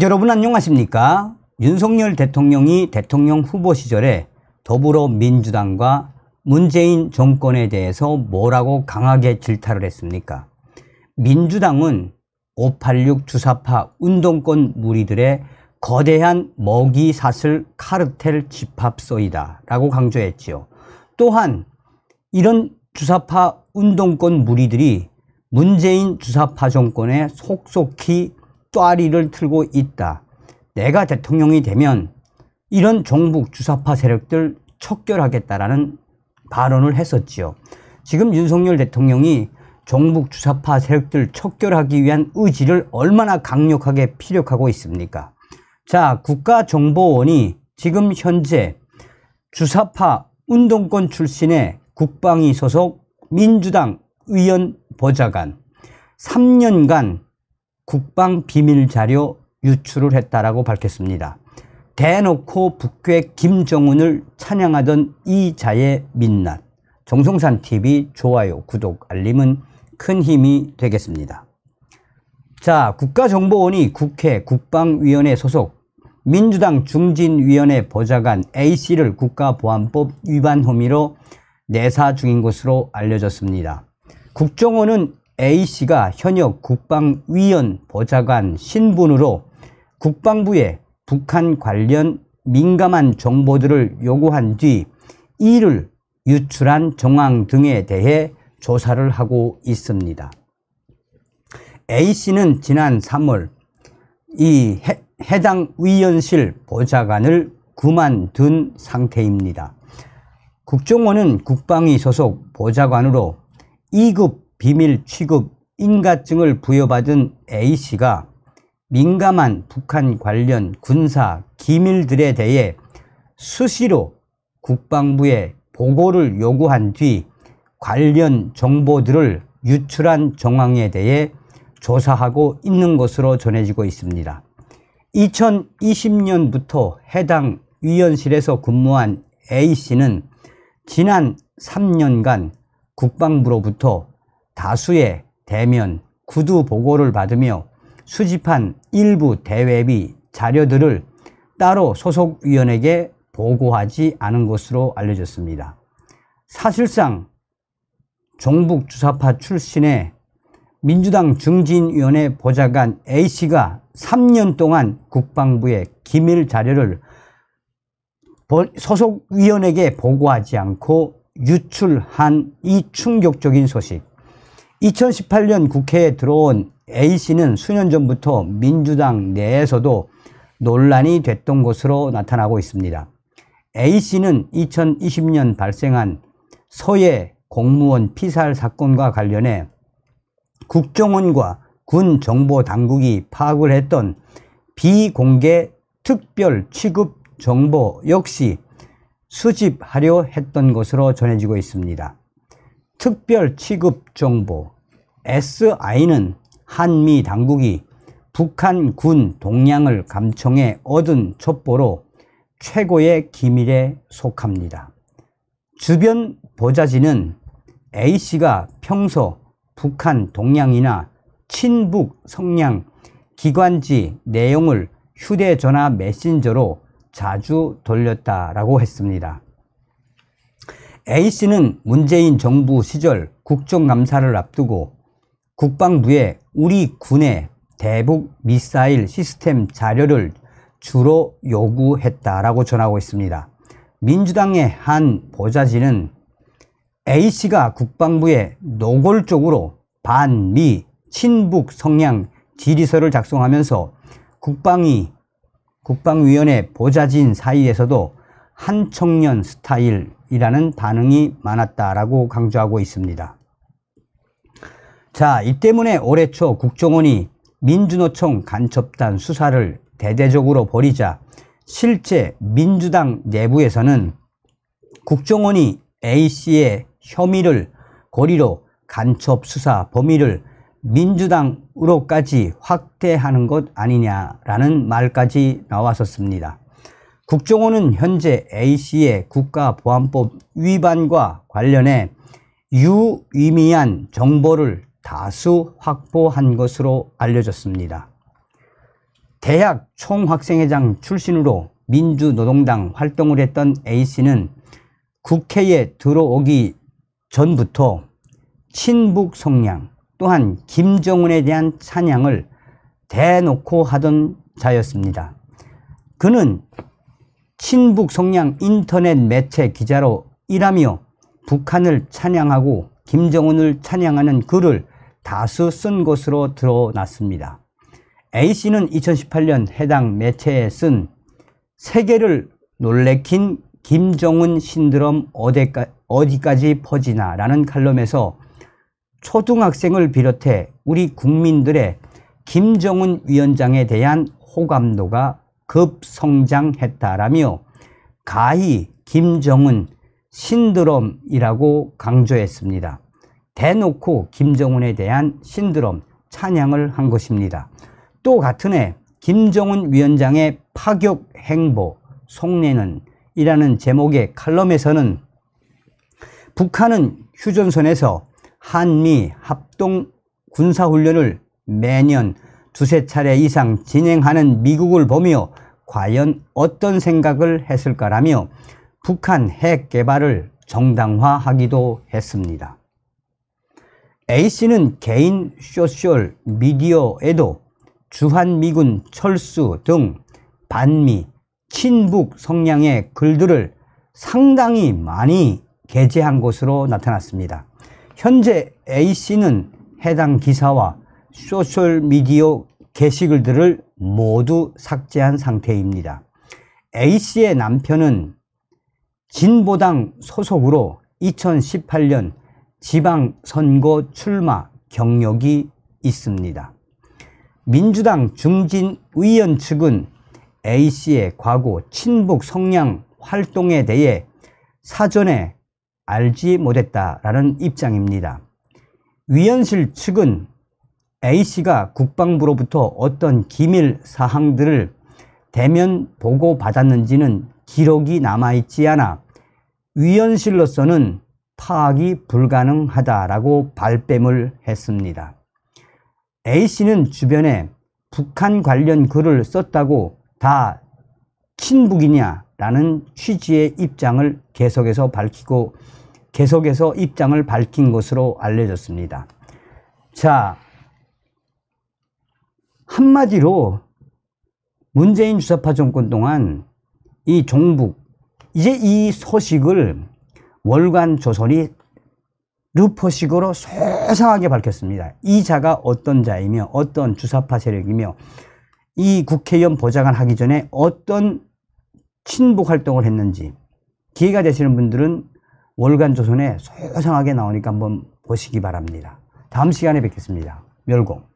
여러분 안녕하십니까? 윤석열 대통령이 대통령 후보 시절에 더불어민주당과 문재인 정권에 대해서 뭐라고 강하게 질타를 했습니까? 민주당은 586 주사파 운동권 무리들의 거대한 먹이 사슬 카르텔 집합소이다 라고 강조했지요. 또한 이런 주사파 운동권 무리들이 문재인 주사파 정권에 속속히 또아리를 틀고 있다. 내가 대통령이 되면 이런 종북 주사파 세력들 척결하겠다라는 발언을 했었지요. 지금 윤석열 대통령이 종북 주사파 세력들 척결하기 위한 의지를 얼마나 강력하게 피력하고 있습니까? 자, 국가정보원이 지금 현재 주사파 운동권 출신의 국방위 소속 민주당 의원 보좌관 3년간 국방 비밀 자료 유출을 했다라고 밝혔습니다. 대놓고 북괴 김정은을 찬양하던 이 자의 민낯. 정성산 TV 좋아요, 구독, 알림은 큰 힘이 되겠습니다. 자, 국가정보원이 국회 국방위원회 소속 민주당 중진위원회 보좌관 A씨를 국가보안법 위반 혐의로 내사 중인 것으로 알려졌습니다. 국정원은 A씨가 현역 국방위원 보좌관 신분으로 국방부에 북한 관련 민감한 정보들을 요구한 뒤 이를 유출한 정황 등에 대해 조사를 하고 있습니다. A씨는 지난 3월 이 해, 당 위원실 보좌관을 그만둔 상태입니다. 국정원은 국방위 소속 보좌관으로 2급 비밀 취급 인가증을 부여받은 A씨가 민감한 북한 관련 군사 기밀들에 대해 수시로 국방부에 보고를 요구한 뒤 관련 정보들을 유출한 정황에 대해 조사하고 있는 것으로 전해지고 있습니다. 2020년부터 해당 위원실에서 근무한 A씨는 지난 3년간 국방부로부터 다수의 대면 구두 보고를 받으며 수집한 일부 대외비 자료들을 따로 소속위원에게 보고하지 않은 것으로 알려졌습니다. 사실상 종북주사파 출신의 민주당 중진위원회 보좌관 A씨가 3년 동안 국방부의 기밀 자료를 소속위원에게 보고하지 않고 유출한 이 충격적인 소식 2018년 국회에 들어온 A씨는 수년 전부터 민주당 내에서도 논란이 됐던 것으로 나타나고 있습니다. A씨는 2020년 발생한 서해 공무원 피살 사건과 관련해 국정원과 군 정보 당국이 파악을 했던 비공개 특별 취급 정보 역시 수집하려 했던 것으로 전해지고 있습니다. 특별 취급 정보 SI는 한미 당국이 북한 군 동향을 감청해 얻은 첩보로 최고의 기밀에 속합니다. 주변 보좌진은 A씨가 평소 북한 동향이나 친북 성향 기관지 내용을 휴대전화 메신저로 자주 돌렸다라고 했습니다. A씨는 문재인 정부 시절 국정감사를 앞두고 국방부에 우리 군의 대북 미사일 시스템 자료를 주로 요구했다라고 전하고 있습니다. 민주당의 한 보좌진은 A씨가 국방부에 노골적으로 반미 친북 성향 지리서를 작성하면서 국방위 국방위원회 보좌진 사이에서도 한청년 스타일 이라는 반응이 많았다라고 강조하고 있습니다. 자, 이 때문에 올해 초 국정원이 민주노총 간첩단 수사를 대대적으로 벌이자 실제 민주당 내부에서는 국정원이 A씨의 혐의를 고리로 간첩 수사 범위를 민주당으로까지 확대하는 것 아니냐라는 말까지 나왔었습니다. 국정원은 현재 A씨의 국가보안법 위반과 관련해 유의미한 정보를 다수 확보한 것으로 알려졌습니다. 대학 총학생회장 출신으로 민주노동당 활동을 했던 A씨는 국회에 들어오기 전부터 친북 성향 또한 김정은에 대한 찬양을 대놓고 하던 자였습니다. 그는 친북 성향 인터넷 매체 기자로 일하며 북한을 찬양하고 김정은을 찬양하는 글을 다수 쓴 것으로 드러났습니다. A씨는 2018년 해당 매체에 쓴 세계를 놀래킨 김정은 신드롬 어디까지 퍼지나 라는 칼럼에서 초등학생을 비롯해 우리 국민들의 김정은 위원장에 대한 호감도가 급성장했다라며 가히 김정은 신드롬이라고 강조했습니다. 대놓고 김정은에 대한 신드롬 찬양을 한 것입니다. 또 같은 해 김정은 위원장의 파격 행보 속내는 이라는 제목의 칼럼에서는 북한은 휴전선에서 한미 합동 군사훈련을 매년 두세 차례 이상 진행하는 미국을 보며 과연 어떤 생각을 했을까라며 북한 핵 개발을 정당화하기도 했습니다. A씨는 개인 소셜 미디어에도 주한미군 철수 등 반미, 친북 성향의 글들을 상당히 많이 게재한 것으로 나타났습니다. 현재 A씨는 해당 기사와 소셜미디어 게시글들을 모두 삭제한 상태입니다. A씨의 남편은 진보당 소속으로 2018년 지방선거 출마 경력이 있습니다. 민주당 중진 의원 측은 A씨의 과거 친북 성향 활동에 대해 사전에 알지 못했다라는 입장입니다. 위원실 측은 A씨가 국방부로부터 어떤 기밀 사항들을 대면 보고 받았는지는 기록이 남아있지 않아 위원실로서는 파악이 불가능하다라고 발뺌을 했습니다. A씨는 주변에 북한 관련 글을 썼다고 다 친북이냐라는 취지의 입장을 계속해서 밝히고 계속해서 입장을 밝힌 것으로 알려졌습니다. 자, 한마디로 문재인 주사파 정권 동안 이 종북, 이제 이 소식을 월간 조선이 루퍼식으로 소상하게 밝혔습니다. 이 자가 어떤 자이며 어떤 주사파 세력이며 이 국회의원 보좌관 하기 전에 어떤 친북 활동을 했는지 기회가 되시는 분들은 월간 조선에 소상하게 나오니까 한번 보시기 바랍니다. 다음 시간에 뵙겠습니다. 멸공.